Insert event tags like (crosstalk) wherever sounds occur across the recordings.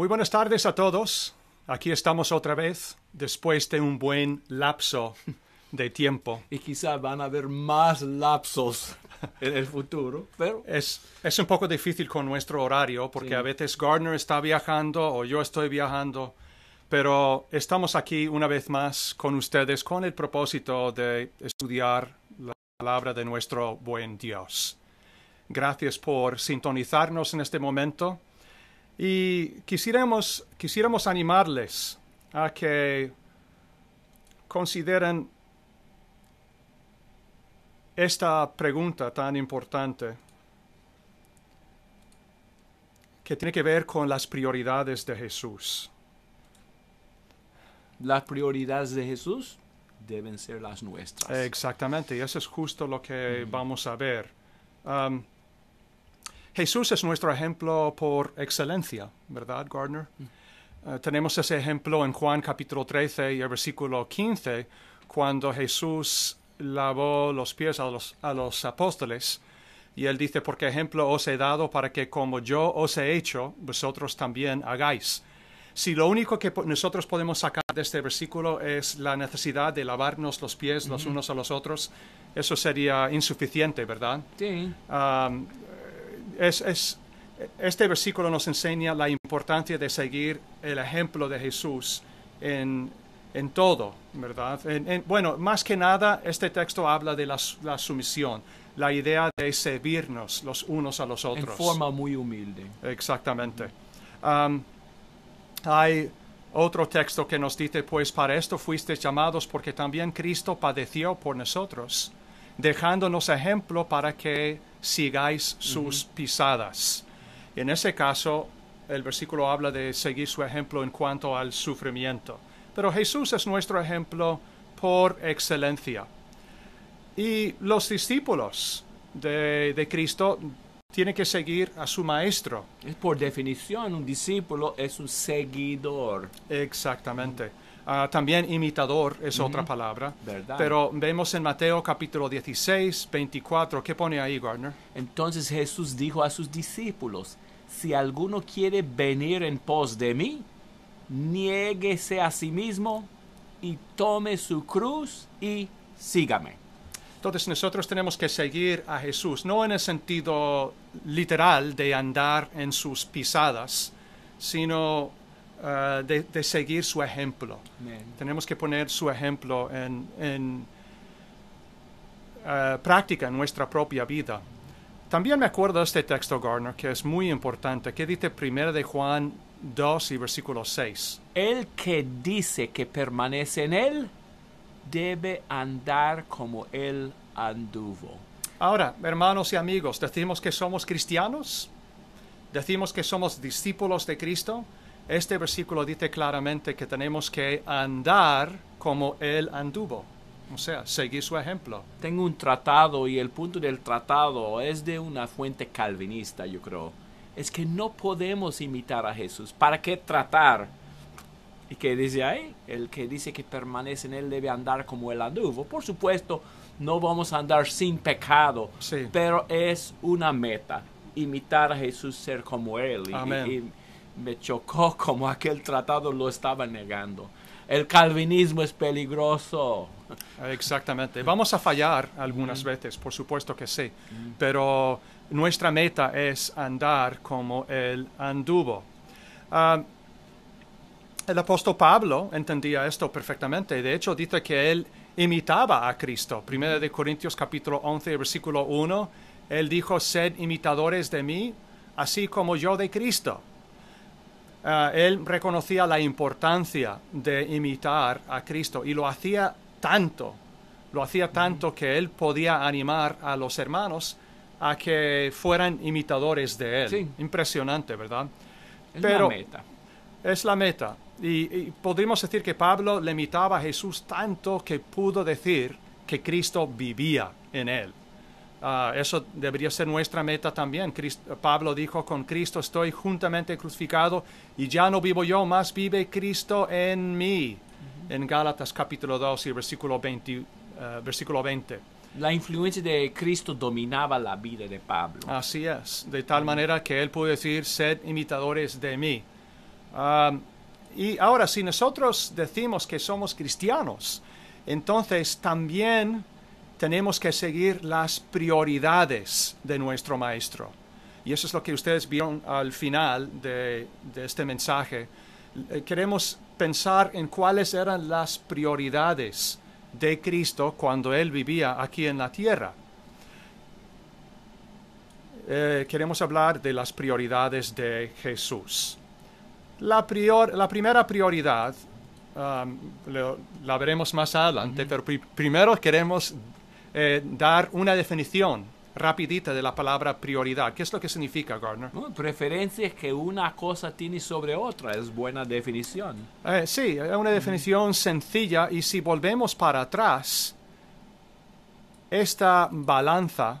Muy buenas tardes a todos. Aquí estamos otra vez después de un buen lapso de tiempo. Y quizá van a haber más lapsos en el futuro, pero... Es, un poco difícil con nuestro horario porque a veces Gardner está viajando o yo estoy viajando, pero estamos aquí una vez más con ustedes con el propósito de estudiar la palabra de nuestro buen Dios. Gracias por sintonizarnos en este momento y quisiéramos, quisiéramos animarles a que consideren esta pregunta tan importante que tiene que ver con las prioridades de Jesús. Las prioridades de Jesús deben ser las nuestras. Exactamente, y eso es justo lo que vamos a ver. Jesús es nuestro ejemplo por excelencia, ¿verdad, Gardner? Mm. Eh, tenemos ese ejemplo en Juan capítulo 13 y el versículo 15, cuando Jesús lavó los pies a los, a los apóstoles y él dice, porque ejemplo os he dado para que como yo os he hecho, vosotros también hagáis. Si lo único que nosotros podemos sacar de este versículo es la necesidad de lavarnos los pies los unos a los otros, eso sería insuficiente, ¿verdad? Sí es, este versículo nos enseña la importancia de seguir el ejemplo de Jesús en, en todo, ¿verdad? bueno, más que nada, este texto habla de la, sumisión, la idea de servirnos los unos a los otros. En forma muy humilde. Exactamente. hay otro texto que nos dice, pues para esto fuisteis llamados porque también Cristo padeció por nosotros dejándonos ejemplo para que sigáis sus pisadas. En ese caso, el versículo habla de seguir su ejemplo en cuanto al sufrimiento. Pero Jesús es nuestro ejemplo por excelencia. Y los discípulos de, Cristo tienen que seguir a su maestro. Por definición, un discípulo es un seguidor. Exactamente. Ah, también imitador es otra palabra. Pero vemos en Mateo capítulo 16, 24, ¿qué pone ahí, Gardner? Entonces Jesús dijo a sus discípulos, si alguno quiere venir en pos de mí, niéguese a sí mismo y tome su cruz y sígame. Entonces nosotros tenemos que seguir a Jesús, no en el sentido literal de andar en sus pisadas, sino Ah, de, seguir su ejemplo. Tenemos que poner su ejemplo en, en ah, práctica en nuestra propia vida. También me acuerdo de este texto, Gardner, que es muy importante, ¿Qué dice 1 de Juan 2 y versículo 6. El que dice que permanece en él debe andar como él anduvo. Ahora, hermanos y amigos, decimos que somos cristianos, decimos que somos discípulos de Cristo, este versículo dice claramente que tenemos que andar como Él anduvo. O sea, seguir su ejemplo. Tengo un tratado y el punto del tratado es de una fuente calvinista, yo creo. Es que no podemos imitar a Jesús. ¿Para qué tratar? ¿Y qué dice ahí? El que dice que permanece en él debe andar como él anduvo. Por supuesto, no vamos a andar sin pecado, pero es una meta. Imitar a Jesús, ser como él y, me chocó (laughs) como aquel tratado lo estaba negando. El calvinismo es peligroso. Eh, exactamente. Vamos a fallar algunas mm. veces, por supuesto que sí, mm. pero nuestra meta es andar como el anduvo. Ah, el apóstol Pablo entendía esto perfectamente. De hecho, dice que Él imitaba a Cristo. Primera de Corintios capítulo 11, versículo 1. Él dijo, sed imitadores de mí, así como yo de Cristo. Ah, él reconocía la importancia de imitar a Cristo y lo hacía tanto, lo hacía tanto que él podía animar a los hermanos a que fueran imitadores de él. Impresionante, ¿verdad? Es la meta. Es la meta. Y, podemos decir que Pablo le imitaba a Jesús tanto que pudo decir que Cristo vivía en él. Ah, eso debería ser nuestra meta también. Pablo dijo, con Cristo estoy juntamente crucificado y ya no vivo yo, más vive Cristo en mí. En Gálatas capítulo 2 y versículo 20, eh, La influencia de Cristo dominaba la vida de Pablo. Así es, de tal manera que él pudo decir, sed imitadores de mí. y ahora, si nosotros decimos que somos cristianos, entonces también tenemos que seguir las prioridades de nuestro Maestro. Y eso es lo que ustedes vieron al final de, este mensaje. Eh, queremos pensar en cuáles eran las prioridades de Cristo cuando Él vivía aquí en la tierra. Eh, queremos hablar de las prioridades de Jesús. La, la primera prioridad, um, la veremos más adelante, pero primero queremos eh, dar una definición rapidita de la palabra prioridad. ¿Qué es lo que significa, Gardner? Preferencia preferencias que una cosa tiene sobre otra. Es buena definición. Eh, sí, es una definición sencilla y si volvemos para atrás, esta balanza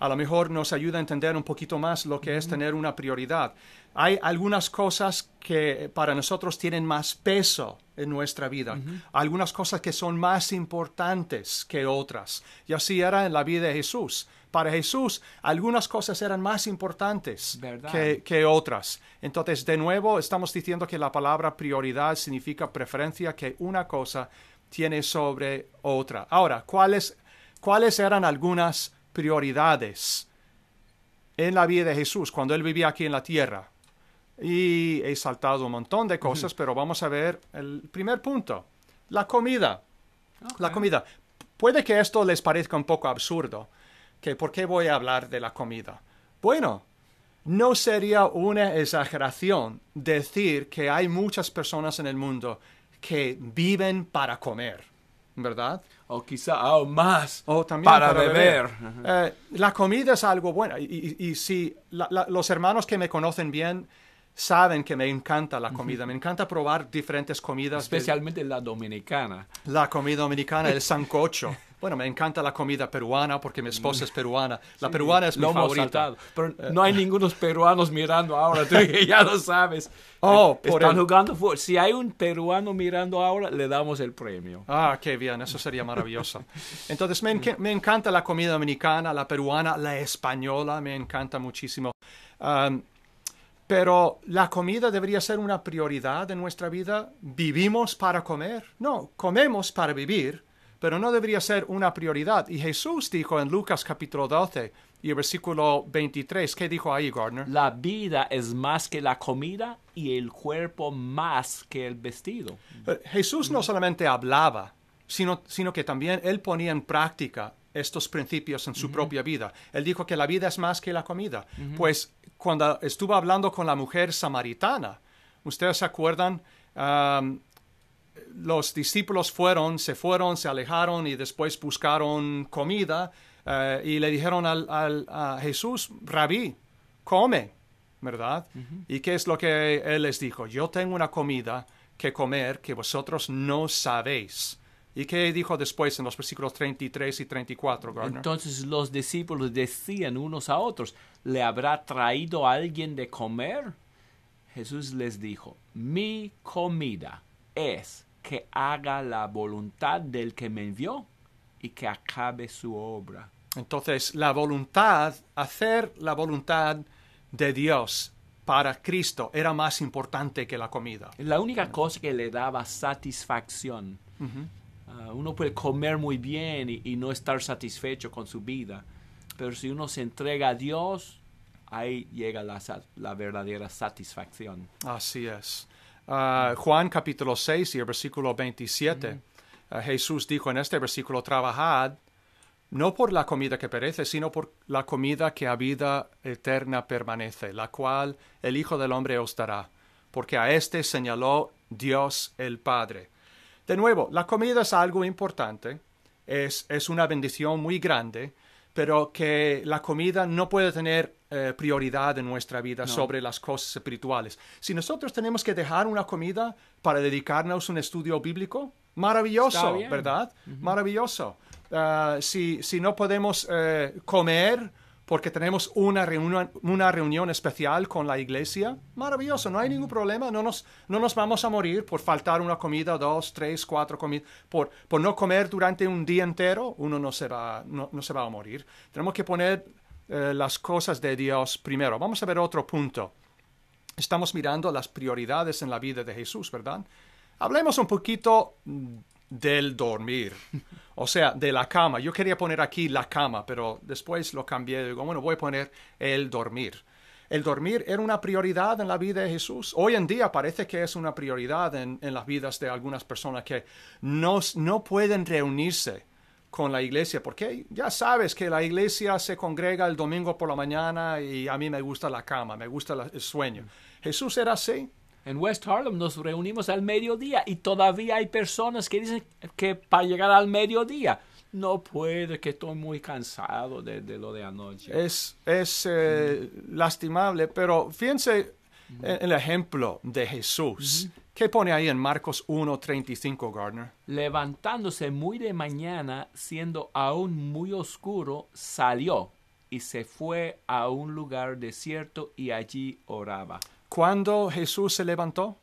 a lo mejor nos ayuda a entender un poquito más lo que es tener una prioridad hay algunas cosas que para nosotros tienen más peso en nuestra vida, algunas cosas que son más importantes que otras. Y así era en la vida de Jesús. Para Jesús, algunas cosas eran más importantes que, que, otras. Entonces, de nuevo, estamos diciendo que la palabra prioridad significa preferencia que una cosa tiene sobre otra. Ahora, ¿cuáles, cuáles eran algunas prioridades en la vida de Jesús cuando él vivía aquí en la tierra? Y he saltado un montón de cosas, pero vamos a ver el primer punto, la comida. La comida. Puede que esto les parezca un poco absurdo, que por qué voy a hablar de la comida. Bueno, no sería una exageración decir que hay muchas personas en el mundo que viven para comer, ¿verdad? O quizá aún más o también para, beber. Eh, la comida es algo bueno. Y, y, si los hermanos que me conocen bien saben que me encanta la comida, me encanta probar diferentes comidas. Especialmente la dominicana. La comida dominicana, el (laughs) sancocho. Bueno, me encanta la comida peruana porque mi esposa es peruana. La peruana es mi favorita. Eh, no hay ningunos peruanos mirando ahora, tú ya lo sabes. (laughs) Oh, están jugando Si hay un peruano mirando ahora, le damos el premio. Ah, qué bien, eso sería maravilloso. Entonces, me, encanta la comida dominicana, la peruana, la española, me encanta muchísimo. Pero la comida debería ser una prioridad en nuestra vida. ¿Vivimos para comer? No, comemos para vivir, pero no debería ser una prioridad. Y Jesús dijo en Lucas capítulo 12 y el versículo 23, ¿qué dijo ahí, Gardner? La vida es más que la comida y el cuerpo más que el vestido. Eh, Jesús no solamente hablaba, sino, sino que también él ponía en práctica estos principios en su propia vida. Él dijo que la vida es más que la comida. Pues cuando estuvo hablando con la mujer samaritana, ustedes se acuerdan, los discípulos fueron, se fueron, se alejaron y después buscaron comida eh, y le dijeron al, a Jesús, rabí, come, ¿verdad? ¿Y qué es lo que él les dijo? Yo tengo una comida que comer que vosotros no sabéis. ¿Y qué dijo después en los versículos 33 y 34, Entonces los discípulos decían unos a otros, ¿le habrá traído a alguien de comer? Jesús les dijo, mi comida es que haga la voluntad del que me envió y que acabe su obra. Entonces, la voluntad, hacer la voluntad de Dios para Cristo era más importante que la comida. La única cosa que le daba satisfacción Ah, uno puede comer muy bien y, no estar satisfecho con su vida, pero si uno se entrega a Dios, ahí llega la, verdadera satisfacción. Así es. Ah, Juan capítulo 6 y el versículo 27. Ah, Jesús dijo en este versículo, trabajad no por la comida que perece, sino por la comida que a vida eterna permanece, la cual el Hijo del Hombre os dará, porque a éste señaló Dios el Padre. De nuevo, la comida es algo importante, es, una bendición muy grande, pero que la comida no puede tener eh, prioridad en nuestra vida sobre las cosas espirituales. Si nosotros tenemos que dejar una comida para dedicarnos a un estudio bíblico, maravilloso, ¿verdad? Maravilloso. Ah, si, si, no podemos eh, comer porque tenemos una reunión, una reunión especial con la iglesia. Maravilloso, no hay ningún problema, no nos, no nos vamos a morir por faltar una comida, dos, tres, cuatro comidas, por, por no comer durante un día entero, uno no se va, se va a morir. Tenemos que poner eh, las cosas de Dios primero. Vamos a ver otro punto. Estamos mirando las prioridades en la vida de Jesús, ¿verdad? Hablemos un poquito del dormir. O sea, de la cama. Yo quería poner aquí la cama, pero después lo cambié. Digo, bueno, voy a poner el dormir. El dormir era una prioridad en la vida de Jesús. Hoy en día parece que es una prioridad en, las vidas de algunas personas que no, no pueden reunirse con la iglesia, porque ya sabes que la iglesia se congrega el domingo por la mañana y a mí me gusta la cama, me gusta el sueño. Jesús era así, en West Harlem nos reunimos al mediodía y todavía hay personas que dicen que para llegar al mediodía no puede que estoy muy cansado de, lo de anoche. Es, es eh, lastimable, pero fíjense el ejemplo de Jesús. ¿Qué pone ahí en Marcos 1.35, Gardner? Levantándose muy de mañana, siendo aún muy oscuro, salió y se fue a un lugar desierto y allí oraba. ¿Cuándo Jesús se levantó?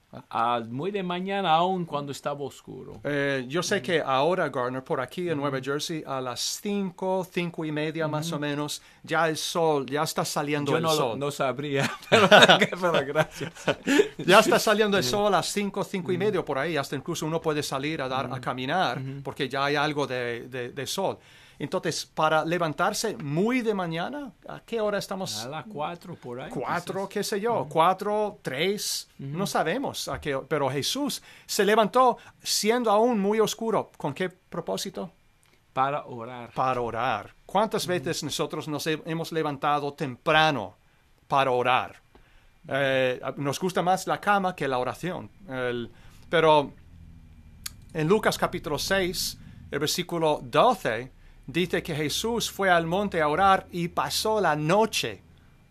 muy de mañana aún cuando estaba oscuro. Eh, yo sé que ahora, Garner, por aquí en Nueva Jersey, a las 5, cinco y media más o menos, ya el sol, ya está saliendo el no, sol. no sabría, (laughs) pero, gracias. ya está saliendo el sol a las 5, 5 y medio por ahí, hasta incluso uno puede salir a, dar, a caminar porque ya hay algo de sol. Entonces, para levantarse muy de mañana, ¿a qué hora estamos? A las cuatro, por ahí. Cuatro, qué sé yo, Cuatro, tres. no sabemos a Pero Jesús se levantó siendo aún muy oscuro. ¿Con qué propósito? Para orar. Para orar. ¿Cuántas veces nosotros nos hemos levantado temprano para orar? Eh, nos gusta más la cama que la oración. pero en Lucas capítulo 6, el versículo 12, dice que Jesús fue al monte a orar y pasó la noche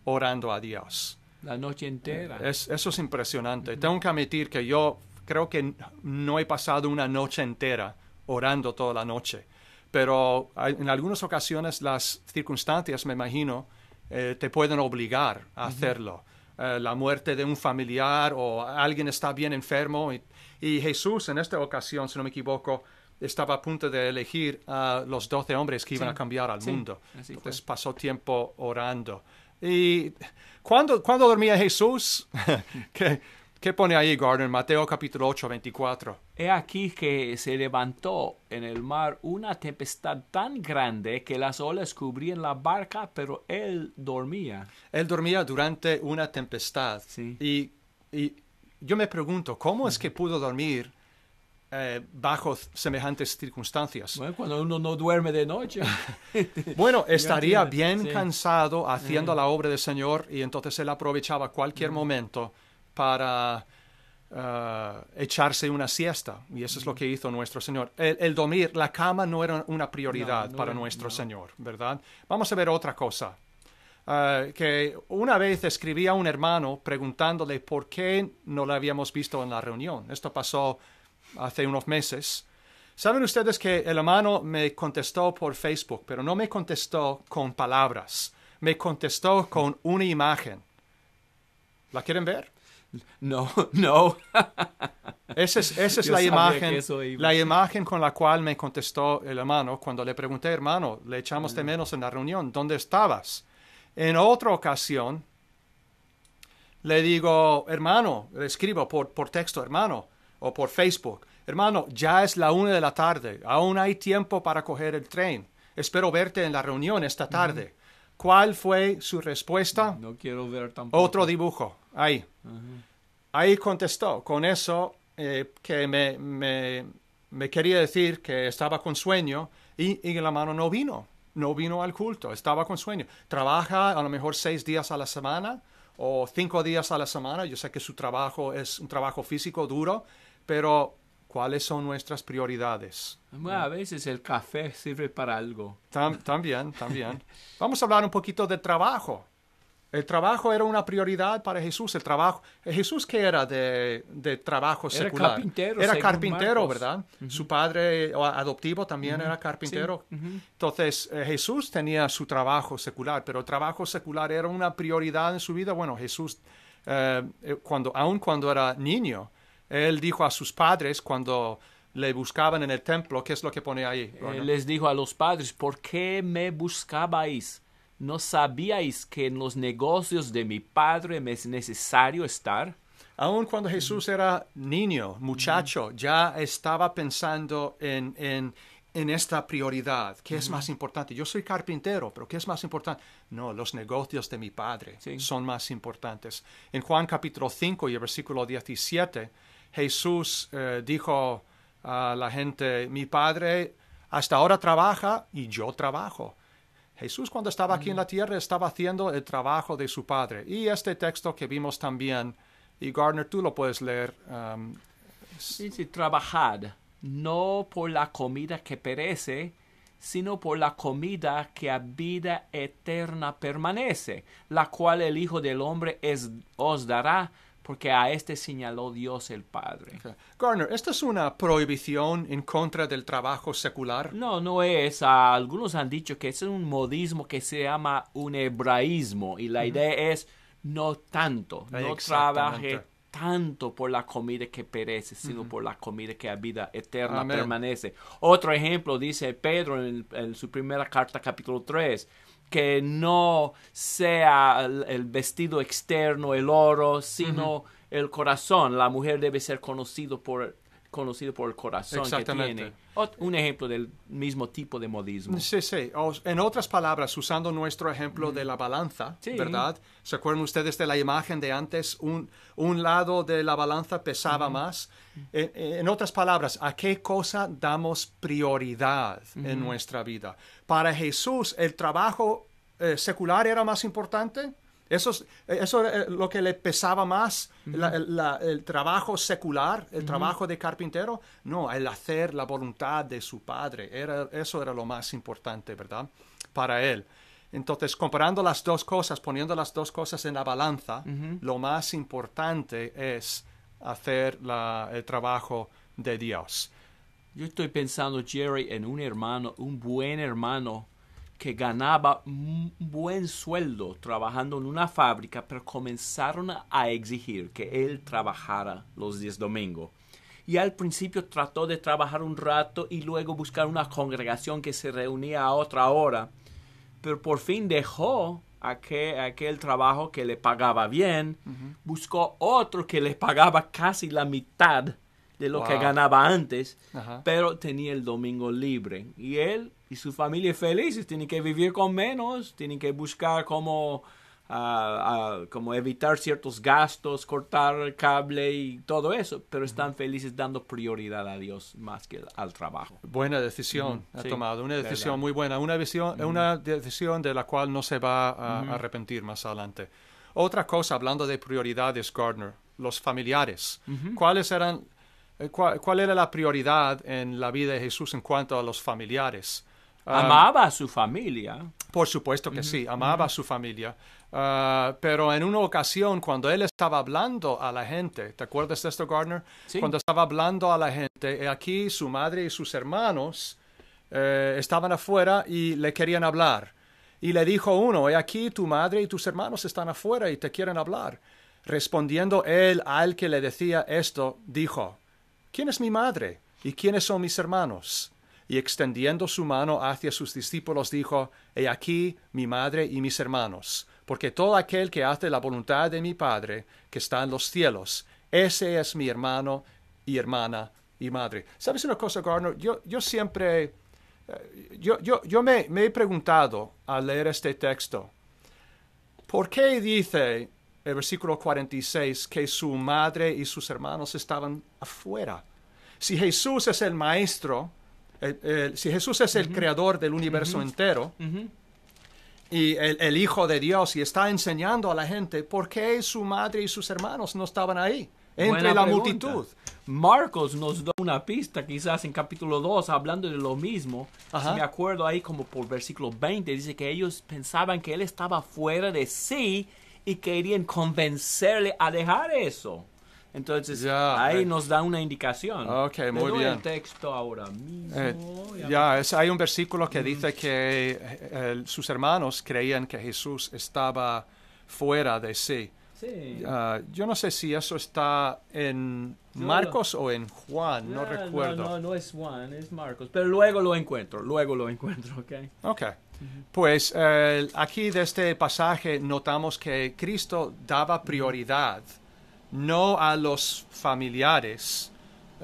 orando a Dios. La noche entera. eso es impresionante. Tengo que admitir que yo creo que no he pasado una noche entera orando toda la noche. Pero en algunas ocasiones las circunstancias, me imagino, eh, te pueden obligar a hacerlo. Eh, la muerte de un familiar o alguien está bien enfermo. y Jesús en esta ocasión, si no me equivoco, estaba a punto de elegir a los doce hombres que iban a cambiar al mundo. Entonces pasó tiempo orando. ¿Y cuando, cuando dormía Jesús? (laughs) ¿Qué, ¿Qué, pone ahí, Gordon? Mateo capítulo 8, 24. He aquí que se levantó en el mar una tempestad tan grande que las olas cubrían la barca, pero él dormía. Él dormía durante una tempestad. Y, yo me pregunto, ¿cómo es que pudo dormir eh, bajo semejantes circunstancias. Bueno, cuando uno no duerme de noche. (laughs) bueno, estaría bien cansado haciendo la obra del Señor y entonces él aprovechaba cualquier momento para eh, echarse una siesta. Y eso es lo que hizo nuestro Señor. El, dormir, la cama no era una prioridad para nuestro Señor, ¿verdad? Vamos a ver otra cosa. Eh, que una vez escribía a un hermano preguntándole por qué no lo habíamos visto en la reunión. Esto pasó hace unos meses. Saben ustedes que el hermano me contestó por Facebook, pero no me contestó con palabras, me contestó con una imagen. ¿La quieren ver? No, (laughs) no. esa es, esa es la imagen, la imagen con la cual me contestó el hermano cuando le pregunté, hermano, le echamos de mm. menos en la reunión, ¿dónde estabas? En otra ocasión, le digo, hermano, le escribo por texto, hermano, o por Facebook. Hermano, ya es la una de la tarde, aún hay tiempo para coger el tren. Espero verte en la reunión esta tarde. ¿Cuál fue su respuesta? No quiero ver tampoco. Otro dibujo, ahí. Ahí contestó, con eso eh, que me, quería decir que estaba con sueño y, y la mano no vino, no vino al culto, estaba con sueño. Trabaja a lo mejor seis días a la semana o cinco días a la semana, yo sé que su trabajo es un trabajo físico duro, pero, ¿cuáles son nuestras prioridades? a veces el café sirve para algo. (laughs) también, también. Vamos a hablar un poquito de trabajo. El trabajo era una prioridad para Jesús. El trabajo, eh, Jesús qué era de, de trabajo era Carpintero, era carpintero, ¿verdad? Su padre adoptivo también era carpintero. Entonces eh, Jesús tenía su trabajo secular, pero el trabajo secular era una prioridad en su vida. Bueno, Jesús, eh, cuando, aun cuando era niño, él dijo a sus padres cuando le buscaban en el templo, ¿qué es lo que pone ahí? Él les dijo a los padres, ¿por qué me buscabais? ¿No sabíais que en los negocios de mi padre me es necesario estar? Aun cuando Jesús era niño, muchacho, ya estaba pensando en, en, esta prioridad. ¿Qué es más importante? Yo soy carpintero, pero ¿qué es más importante? No, los negocios de mi padre son más importantes. En Juan capítulo 5 y el versículo 17, Jesús eh, dijo a la gente, mi Padre hasta ahora trabaja y yo trabajo. Jesús cuando estaba aquí en la mm. tierra estaba haciendo el trabajo de su Padre. Y este texto que vimos también, y Gardner, tú lo puedes leer. Um, sí, sí, trabajad, no por la comida que perece, sino por la comida que a vida eterna permanece, la cual el Hijo del Hombre os dará, porque a este señaló Dios el Padre. Garner, ¿esta es una prohibición en contra del trabajo secular? No, no es. Ah, algunos han dicho que es un modismo que se llama un hebraísmo y la idea es no tanto, no trabaje tanto por la comida que perece, sino por la comida que a vida eterna permanece. Otro ejemplo dice Pedro en, en su primera carta, capítulo 3 que no sea el, vestido externo, el oro, sino el corazón. La mujer debe ser conocida por conocido por el corazón que tiene. un ejemplo del mismo tipo de modismo. Sí, sí. en otras palabras, usando nuestro ejemplo de la balanza, ¿verdad? ¿Se acuerdan ustedes de la imagen de antes? Un, un lado de la balanza pesaba más. En, otras palabras, ¿a qué cosa damos prioridad en nuestra vida? Para Jesús, el trabajo eh, secular era más importante eso, es eh, eh, lo que le pesaba más, el trabajo secular, el trabajo de carpintero. No, el hacer la voluntad de su padre. eso era lo más importante, ¿verdad? Para él. Entonces, comparando las dos cosas, poniendo las dos cosas en la balanza, lo más importante es hacer el trabajo de Dios. Yo estoy pensando, Jerry, en un hermano, un buen hermano que ganaba un buen sueldo trabajando en una fábrica, pero comenzaron a exigir que él trabajara los días domingos. Y al principio trató de trabajar un rato y luego buscar una congregación que se reunía a otra hora, pero por fin dejó aquel, trabajo que le pagaba bien, buscó otro que le pagaba casi la mitad de lo que ganaba antes, pero tenía el domingo libre. Y él y su familia es feliz, tienen que vivir con menos, tienen que buscar ah, ah, cómo, evitar ciertos gastos, cortar cable y todo eso, pero están felices dando prioridad a Dios más que al trabajo. Buena decisión ha tomado, una decisión muy buena, una, una decisión de la cual no se va a, arrepentir más adelante. Otra cosa, hablando de prioridades, Gardner, los familiares. ¿Cuáles eran, eh, cuál, era la prioridad en la vida de Jesús en cuanto a los familiares? Ah. Amaba a su familia. Por supuesto que sí, amaba a su familia. Ah, pero en una ocasión, cuando él estaba hablando a la gente, ¿te acuerdas de esto, Gardner? Cuando estaba hablando a la gente, eh, aquí su madre y sus hermanos eh, estaban afuera y le querían hablar. Y le dijo uno, he aquí tu madre y tus hermanos están afuera y te quieren hablar. Respondiendo él al que le decía esto, dijo, ¿quién es mi madre y quiénes son mis hermanos? y extendiendo su mano hacia sus discípulos dijo, He aquí mi madre y mis hermanos, porque todo aquel que hace la voluntad de mi Padre, que está en los cielos, ese es mi hermano y hermana y madre. ¿Sabes una cosa, Gardner? Yo, yo siempre, eh, yo, yo, me, me he preguntado al leer este texto, ¿por qué dice el versículo 46 que su madre y sus hermanos estaban afuera? Si Jesús es el maestro, si Jesús es el creador del universo entero y el, Hijo de Dios y está enseñando a la gente por qué su madre y sus hermanos no estaban ahí, entre la multitud. Marcos nos da una pista, quizás en capítulo 2, hablando de lo mismo. me acuerdo ahí como por versículo 20, dice que ellos pensaban que él estaba fuera de sí y querían convencerle a dejar eso. Entonces ahí eh. nos da una indicación. Ok, Le muy doy el texto ahora mismo. Eh, ya, hay un versículo que dice que eh, sus hermanos creían que Jesús estaba fuera de sí. sí. Ah, yo no sé si eso está en Marcos o en Juan, no ah, recuerdo. No, no, no, es Juan, es Marcos. Pero luego lo encuentro, luego lo encuentro, ¿ok? Ok. Pues aquí de este pasaje notamos que Cristo daba prioridad no a los familiares,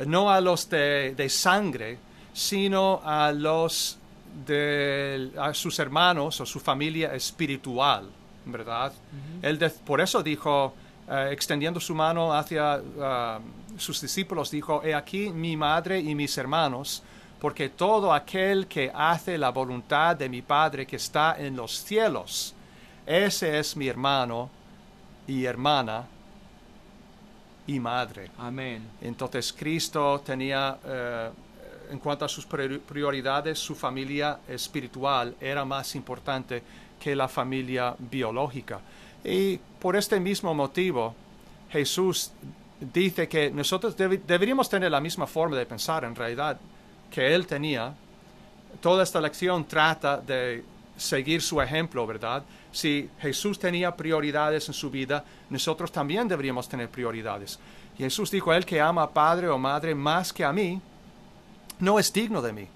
no a los de, sangre, sino a los de a sus hermanos o su familia espiritual, ¿verdad? Él por eso dijo, eh, extendiendo su mano hacia ah, sus discípulos, dijo, he aquí mi madre y mis hermanos, porque todo aquel que hace la voluntad de mi Padre que está en los cielos, ese es mi hermano y hermana y madre. Amén. Entonces Cristo tenía, eh, en cuanto a sus prioridades, su familia espiritual era más importante que la familia biológica. Y por este mismo motivo, Jesús dice que nosotros deberíamos tener la misma forma de pensar en realidad que él tenía. Toda esta lección trata de seguir su ejemplo, ¿verdad? Si Jesús tenía prioridades en su vida, nosotros también deberíamos tener prioridades. Jesús dijo, el que ama a padre o madre más que a mí, no es digno de mí.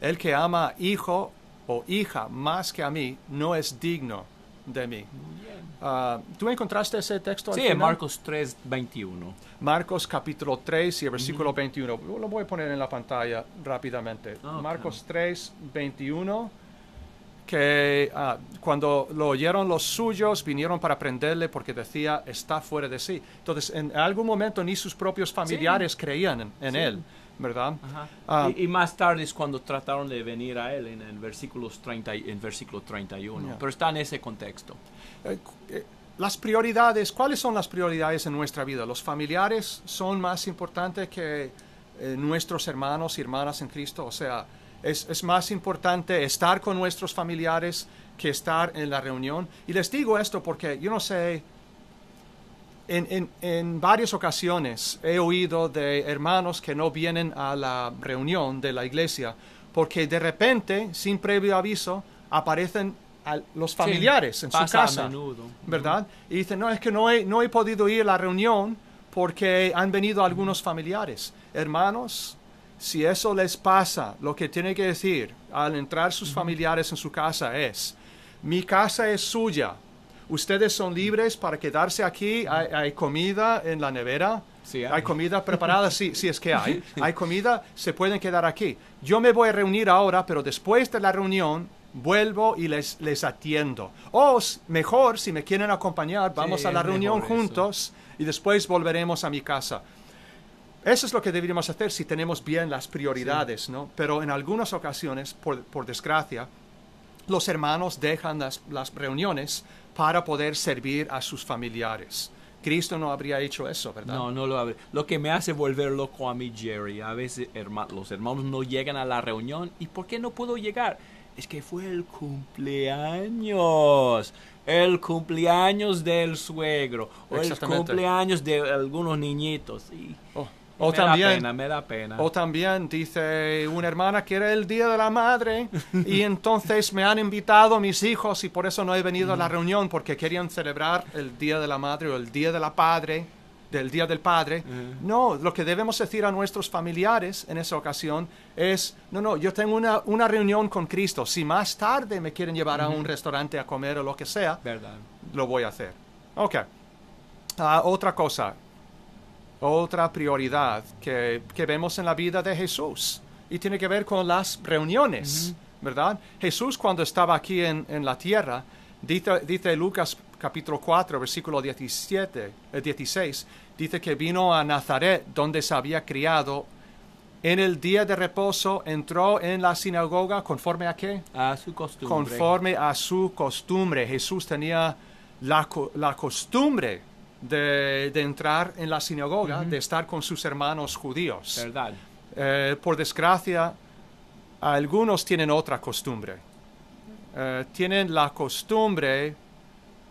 El que ama hijo o hija más que a mí, no es digno de mí. Ah, ¿Tú encontraste ese texto? Sí, en Marcos 3, 21. Marcos capítulo 3 y el versículo 21. Lo voy a poner en la pantalla rápidamente. Marcos 3, 21 que ah, cuando lo oyeron los suyos vinieron para prenderle porque decía está fuera de sí. Entonces, en algún momento ni sus propios familiares creían en, él, ¿verdad? Ah. y, más tarde es cuando trataron de venir a él en el versículos 30, en versículo 31, pero está en ese contexto. Eh, eh, las prioridades, ¿cuáles son las prioridades en nuestra vida? ¿Los familiares son más importantes que eh, nuestros hermanos y hermanas en Cristo? O sea, es, es, más importante estar con nuestros familiares que estar en la reunión. Y les digo esto porque yo no sé, en, en, en varias ocasiones he oído de hermanos que no vienen a la reunión de la iglesia porque de repente, sin previo aviso, aparecen los familiares en su casa, menudo. ¿verdad? Y dicen, no, es que no he, no he podido ir a la reunión porque han venido algunos familiares. Hermanos, si eso les pasa, lo que tiene que decir al entrar sus familiares en su casa es, mi casa es suya, ustedes son libres para quedarse aquí, hay, comida en la nevera, sí, hay. comida preparada, si es que hay, (laughs) hay comida, se pueden quedar aquí. Yo me voy a reunir ahora, pero después de la reunión vuelvo y les, les atiendo. O mejor, si me quieren acompañar, vamos a la reunión juntos y después volveremos a mi casa. Eso es lo que deberíamos hacer si tenemos bien las prioridades, ¿no? Pero en algunas ocasiones, por, por desgracia, los hermanos dejan las, las, reuniones para poder servir a sus familiares. Cristo no habría hecho eso, ¿verdad? No, no lo habría. Lo que me hace volver loco a mí, Jerry, a veces los hermanos no llegan a la reunión. ¿Y por qué no puedo llegar? Es que fue el cumpleaños el cumpleaños del suegro o el cumpleaños de algunos niñitos. Y, oh. O también, me da pena. O también dice una hermana que era el día de la madre (laughs) y entonces me han invitado mis hijos y por eso no he venido a la mm. reunión porque querían celebrar el día de la madre o el día de la padre, del día del padre. No, lo que debemos decir a nuestros familiares en esa ocasión es, no, no, yo tengo una, reunión con Cristo. Si más tarde me quieren llevar a un restaurante a comer o lo que sea, Verdad. lo voy a hacer. Ok. Ah, otra cosa, otra prioridad que, que, vemos en la vida de Jesús y tiene que ver con las reuniones, ¿verdad? Jesús cuando estaba aquí en, en la tierra, dice, dice, Lucas capítulo 4, versículo 16, eh, dice que vino a Nazaret donde se había criado. En el día de reposo entró en la sinagoga conforme a qué? A su costumbre. Conforme a su costumbre. Jesús tenía la, la costumbre de, entrar en la sinagoga, de estar con sus hermanos judíos. Eh, por desgracia, algunos tienen otra costumbre. Eh, tienen la costumbre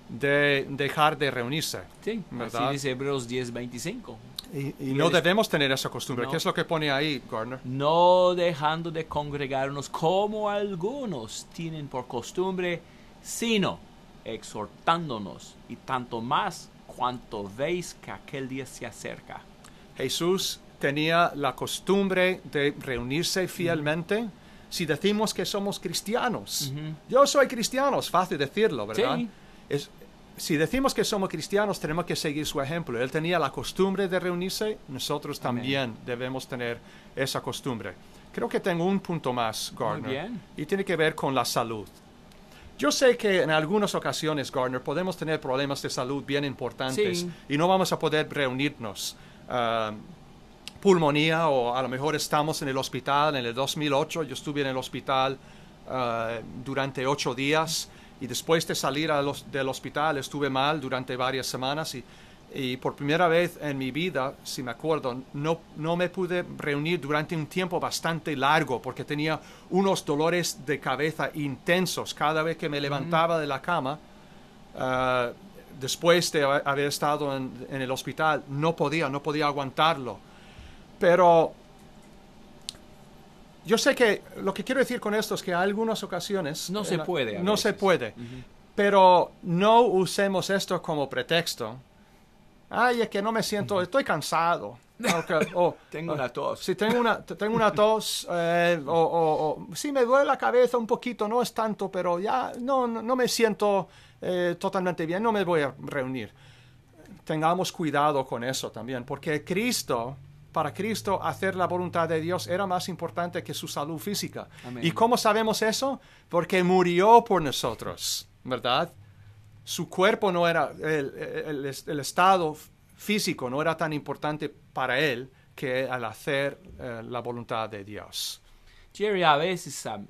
de dejar de reunirse. así dice Hebreos 10, 25. Y, no debemos tener esa costumbre. ¿Qué es lo que pone ahí, Gardner? No dejando de congregarnos como algunos tienen por costumbre, sino exhortándonos y tanto más cuanto veis que aquel día se acerca. Jesús tenía la costumbre de reunirse fielmente. Si decimos que somos cristianos, yo soy cristiano, es fácil decirlo, ¿verdad? si decimos que somos cristianos, tenemos que seguir su ejemplo. Él tenía la costumbre de reunirse, nosotros también debemos tener esa costumbre. Creo que tengo un punto más, Gardner, y tiene que ver con la salud. Yo sé que en algunas ocasiones, Gardner, podemos tener problemas de salud bien importantes y no vamos a poder reunirnos. Ah, pulmonía o a lo mejor estamos en el hospital. En el 2008 yo estuve en el hospital ah, durante ocho días y después de salir del hospital estuve mal durante varias semanas y y por primera vez en mi vida, si me acuerdo, no, no me pude reunir durante un tiempo bastante largo porque tenía unos dolores de cabeza intensos cada vez que me levantaba de la cama. Eh, después de haber estado en, el hospital, no podía, no podía aguantarlo. Pero yo sé que lo que quiero decir con esto es que a algunas ocasiones... No se puede. No se puede. Pero no usemos esto como pretexto ay, es que no me siento, estoy cansado. tengo una tos. Si tengo una, tengo una tos, o, si me duele la cabeza un poquito, no es tanto, pero ya no, me siento eh, totalmente bien, no me voy a reunir. Tengamos cuidado con eso también, porque Cristo, para Cristo, hacer la voluntad de Dios era más importante que su salud física. ¿Y cómo sabemos eso? Porque murió por nosotros, ¿verdad? su cuerpo no era, el, el, estado físico no era tan importante para él que al hacer eh, la voluntad de Dios. Jerry a veces um,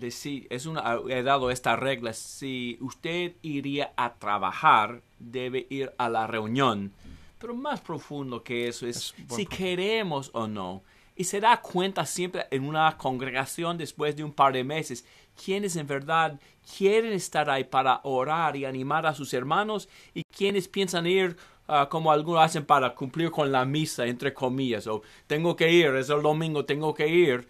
es una, he dado esta regla, si usted iría a trabajar, debe ir a la reunión. Pero más profundo que eso es si queremos o no. Y se da cuenta siempre en una congregación después de un par de meses quienes en verdad quieren estar ahí para orar y animar a sus hermanos y quienes piensan ir ah, como algunos hacen para cumplir con la misa, entre comillas, o tengo que ir, es el domingo, tengo que ir.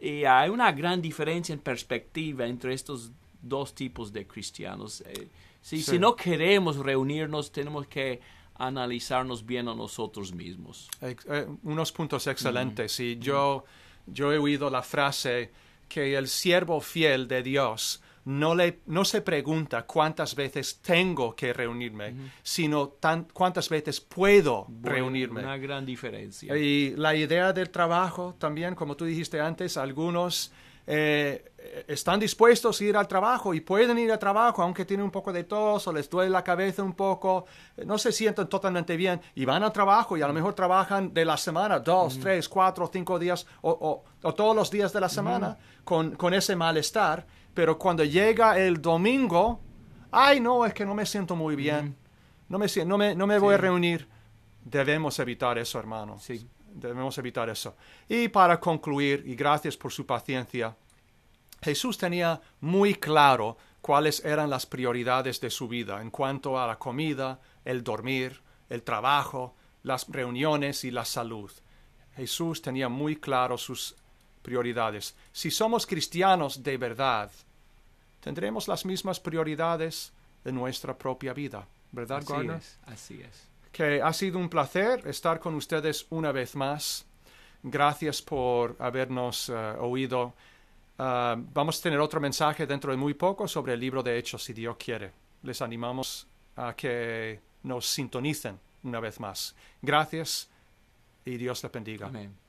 Y hay una gran diferencia en perspectiva entre estos dos tipos de cristianos. Eh, si, si no queremos reunirnos, tenemos que analizarnos bien a nosotros mismos. Eh, unos puntos excelentes. yo, yo he oído la frase, que el siervo fiel de Dios no, le, no se pregunta cuántas veces tengo que reunirme, sino cuántas veces puedo reunirme. Una gran diferencia. Y la idea del trabajo también, como tú dijiste antes, algunos eh, están dispuestos a ir al trabajo y pueden ir al trabajo aunque tienen un poco de tos o les duele la cabeza un poco, eh, no se sienten totalmente bien y van al trabajo y a lo mejor trabajan de la semana, dos, mm. tres, cuatro, cinco días o, todos los días de la mm. semana con, ese malestar, pero cuando llega el domingo, ay no, es que no me siento muy bien, mm. no me, no no me voy a reunir. Debemos evitar eso, hermano. Sí debemos evitar eso. Y para concluir, y gracias por su paciencia, Jesús tenía muy claro cuáles eran las prioridades de su vida en cuanto a la comida, el dormir, el trabajo, las reuniones y la salud. Jesús tenía muy claro sus prioridades. Si somos cristianos de verdad, tendremos las mismas prioridades en nuestra propia vida. ¿Verdad, así Es, así es que ha sido un placer estar con ustedes una vez más. Gracias por habernos eh, oído. Ah, vamos a tener otro mensaje dentro de muy poco sobre el libro de Hechos, si Dios quiere. Les animamos a que nos sintonicen una vez más. Gracias y Dios les bendiga. Amén.